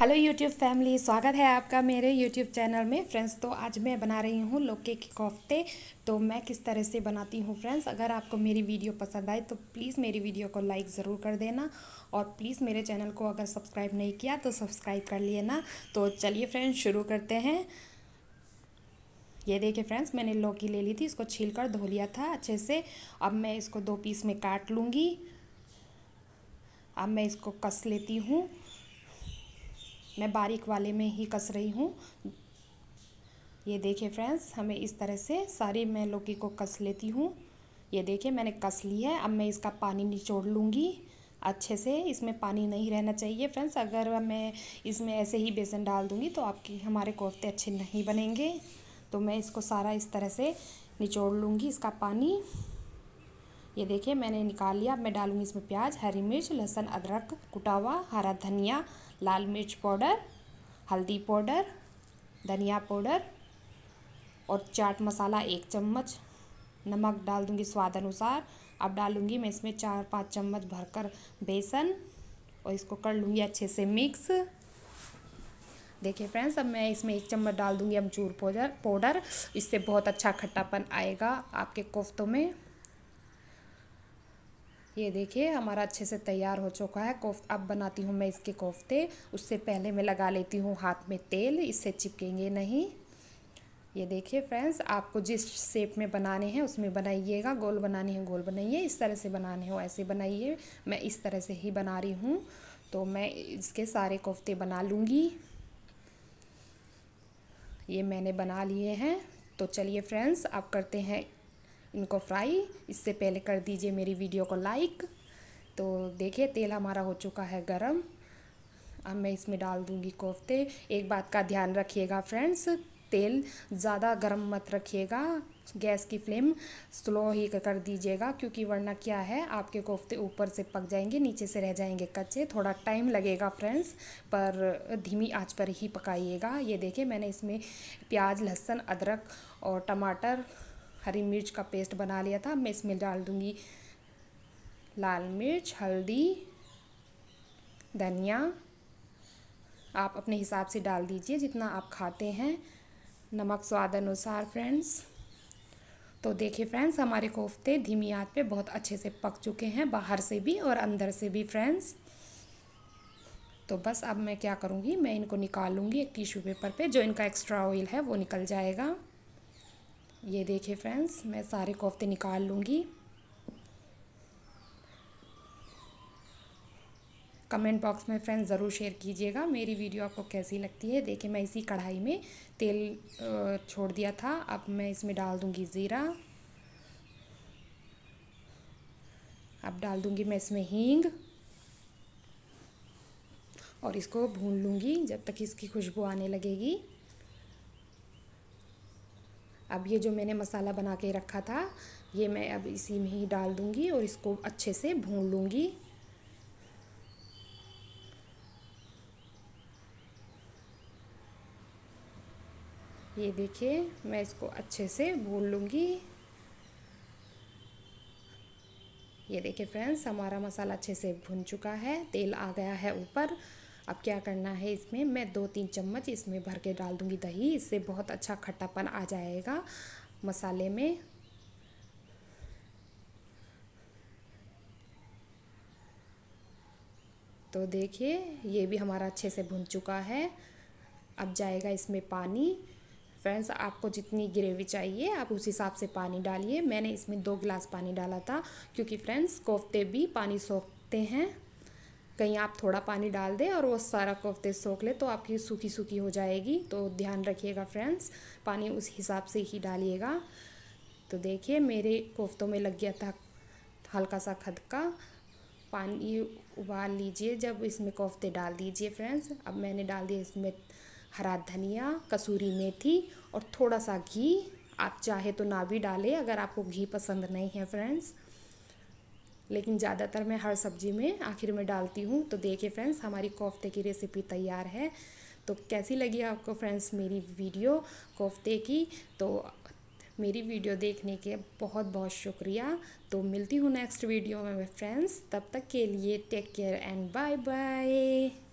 hello YouTube family स्वागत है आपका मेरे यूट्यूब चैनल में फ्रेंड्स तो आज मैं बना रही हूँ लौके के कोफ्ते तो मैं किस तरह से बनाती हूँ फ्रेंड्स अगर आपको मेरी वीडियो पसंद आए तो प्लीज़ मेरी वीडियो को लाइक ज़रूर कर देना और प्लीज़ मेरे चैनल को अगर सब्सक्राइब नहीं किया तो सब्सक्राइब कर लिए ना तो चलिए फ्रेंड्स शुरू करते हैं ये देखिए फ्रेंड्स मैंने लौकी ले ली थी इसको छील कर धो लिया था अच्छे से अब मैं इसको दो पीस में काट लूँगी अब मैं इसको कस लेती हूँ मैं बारीक वाले में ही कस रही हूँ ये देखिए फ्रेंड्स हमें इस तरह से सारी मैं लौकी को कस लेती हूँ ये देखिए मैंने कस ली है अब मैं इसका पानी निचोड़ लूँगी अच्छे से इसमें पानी नहीं रहना चाहिए फ्रेंड्स अगर मैं इसमें ऐसे ही बेसन डाल दूँगी तो आपकी हमारे कोफ्ते अच्छे नहीं बनेंगे तो मैं इसको सारा इस तरह से निचोड़ लूँगी इसका पानी ये देखिए मैंने निकाल लिया अब मैं डालूँगी इसमें प्याज हरी मिर्च लहसुन अदरक कुटा हुआ हरा धनिया लाल मिर्च पाउडर हल्दी पाउडर धनिया पाउडर और चाट मसाला एक चम्मच नमक डाल दूँगी स्वाद अनुसार अब डालूँगी मैं इसमें चार पाँच चम्मच भरकर बेसन और इसको कर लूँगी अच्छे से मिक्स देखिए फ्रेंड्स अब मैं इसमें एक चम्मच डाल दूँगी अमचूर पाउडर पाउडर इससे बहुत अच्छा खट्टापन आएगा आपके कोफ्तों में ये देखिए हमारा अच्छे से तैयार हो चुका है कोफ अब बनाती हूँ मैं इसके कोफ्ते उससे पहले मैं लगा लेती हूँ हाथ में तेल इससे चिपकेंगे नहीं ये देखिए फ्रेंड्स आपको जिस शेप में बनाने हैं उसमें बनाइएगा गोल बनाने हैं गोल बनाइए इस तरह से बनाने हो ऐसे बनाइए मैं इस तरह से ही बना रही हूँ तो मैं इसके सारे कोफ्ते बना लूँगी ये मैंने बना लिए हैं तो चलिए फ्रेंड्स आप करते हैं इनको फ्राई इससे पहले कर दीजिए मेरी वीडियो को लाइक तो देखिए तेल हमारा हो चुका है गरम अब मैं इसमें डाल दूँगी कोफ्ते एक बात का ध्यान रखिएगा फ्रेंड्स तेल ज़्यादा गर्म मत रखिएगा गैस की फ्लेम स्लो ही कर दीजिएगा क्योंकि वरना क्या है आपके कोफ्ते ऊपर से पक जाएंगे नीचे से रह जाएंगे कच्चे थोड़ा टाइम लगेगा फ्रेंड्स पर धीमी आंच पर ही पकाइएगा ये देखिए मैंने इसमें प्याज लहसुन अदरक और टमाटर हरी मिर्च का पेस्ट बना लिया था मैं इसमें डाल दूँगी लाल मिर्च हल्दी धनिया आप अपने हिसाब से डाल दीजिए जितना आप खाते हैं नमक स्वाद अनुसार फ्रेंड्स तो देखिए फ्रेंड्स हमारे कोफ्ते धीमी आंच पे बहुत अच्छे से पक चुके हैं बाहर से भी और अंदर से भी फ्रेंड्स तो बस अब मैं क्या करूँगी मैं इनको निकाल लूँगी एक टिश्यू पेपर पे जो इनका एक्स्ट्रा ऑयल है वो निकल जाएगा ये देखिए फ्रेंड्स मैं सारे कोफ्ते निकाल लूँगी कमेंट बॉक्स में फ्रेंड्स ज़रूर शेयर कीजिएगा मेरी वीडियो आपको कैसी लगती है देखिए मैं इसी कढ़ाई में तेल छोड़ दिया था अब मैं इसमें डाल दूँगी ज़ीरा अब डाल दूँगी मैं इसमें हींग और इसको भून लूँगी जब तक इसकी खुशबू आने लगेगी अब ये जो मैंने मसाला बना के रखा था ये मैं अब इसी में ही डाल दूँगी और इसको अच्छे से भून लूँगी ये देखिए मैं इसको अच्छे से भून लूँगी ये देखिए फ्रेंड्स हमारा मसाला अच्छे से भुन चुका है तेल आ गया है ऊपर अब क्या करना है इसमें मैं दो तीन चम्मच इसमें भर के डाल दूँगी दही इससे बहुत अच्छा खट्टापन आ जाएगा मसाले में तो देखिए ये भी हमारा अच्छे से भुन चुका है अब जाएगा इसमें पानी फ्रेंड्स आपको जितनी ग्रेवी चाहिए आप उस हिसाब से पानी डालिए मैंने इसमें दो गिलास पानी डाला था क्योंकि फ्रेंड्स कोफ्ते भी पानी सोखते हैं कहीं आप थोड़ा पानी डाल दें और वो सारा कोफ्ते सोख ले तो आपकी सूखी सूखी हो जाएगी तो ध्यान रखिएगा फ्रेंड्स पानी उस हिसाब से ही डालिएगा तो देखिए मेरे कोफ्तों में लग गया था हल्का सा खदका पानी उबाल लीजिए जब इसमें कोफ्ते डाल दीजिए फ्रेंड्स अब मैंने डाल दिया इसमें हरा धनिया कसूरी मेथी और थोड़ा सा घी आप चाहे तो ना भी डालें अगर आपको घी पसंद नहीं है फ्रेंड्स लेकिन ज़्यादातर मैं हर सब्ज़ी में आखिर में डालती हूँ तो देखिए फ्रेंड्स हमारी कोफ्ते की रेसिपी तैयार है तो कैसी लगी आपको फ्रेंड्स मेरी वीडियो कोफ्ते की तो मेरी वीडियो देखने के बहुत बहुत शुक्रिया तो मिलती हूँ नेक्स्ट वीडियो में फ्रेंड्स तब तक के लिए take care and bye bye